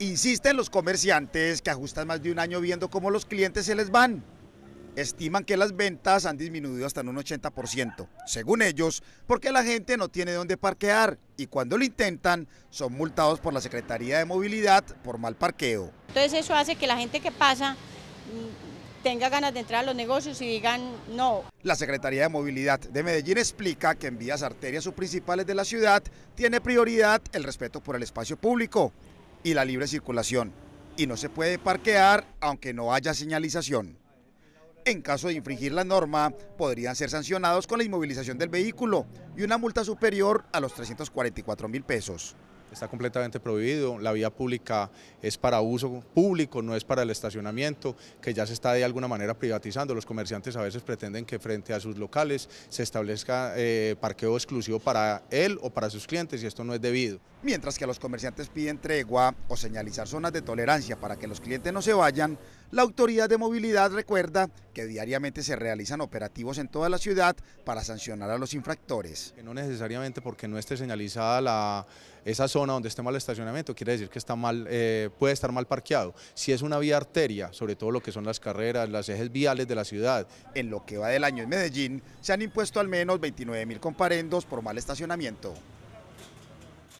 Insisten los comerciantes que ajustan más de un año viendo cómo los clientes se les van. Estiman que las ventas han disminuido hasta en un 80%, según ellos, porque la gente no tiene dónde parquear y cuando lo intentan son multados por la Secretaría de Movilidad por mal parqueo. Entonces eso hace que la gente que pasa mm, tenga ganas de entrar a los negocios y digan no. La Secretaría de Movilidad de Medellín explica que en vías arterias o principales de la ciudad tiene prioridad el respeto por el espacio público y la libre circulación y no se puede parquear aunque no haya señalización. En caso de infringir la norma, podrían ser sancionados con la inmovilización del vehículo y una multa superior a los 344 mil pesos está completamente prohibido, la vía pública es para uso público, no es para el estacionamiento, que ya se está de alguna manera privatizando, los comerciantes a veces pretenden que frente a sus locales se establezca eh, parqueo exclusivo para él o para sus clientes y esto no es debido. Mientras que los comerciantes piden tregua o señalizar zonas de tolerancia para que los clientes no se vayan, la autoridad de movilidad recuerda que diariamente se realizan operativos en toda la ciudad para sancionar a los infractores. No necesariamente porque no esté señalizada la, esa zona donde esté mal estacionamiento, quiere decir que está mal, eh, puede estar mal parqueado. Si es una vía arteria, sobre todo lo que son las carreras, las ejes viales de la ciudad. En lo que va del año en Medellín, se han impuesto al menos 29 mil comparendos por mal estacionamiento.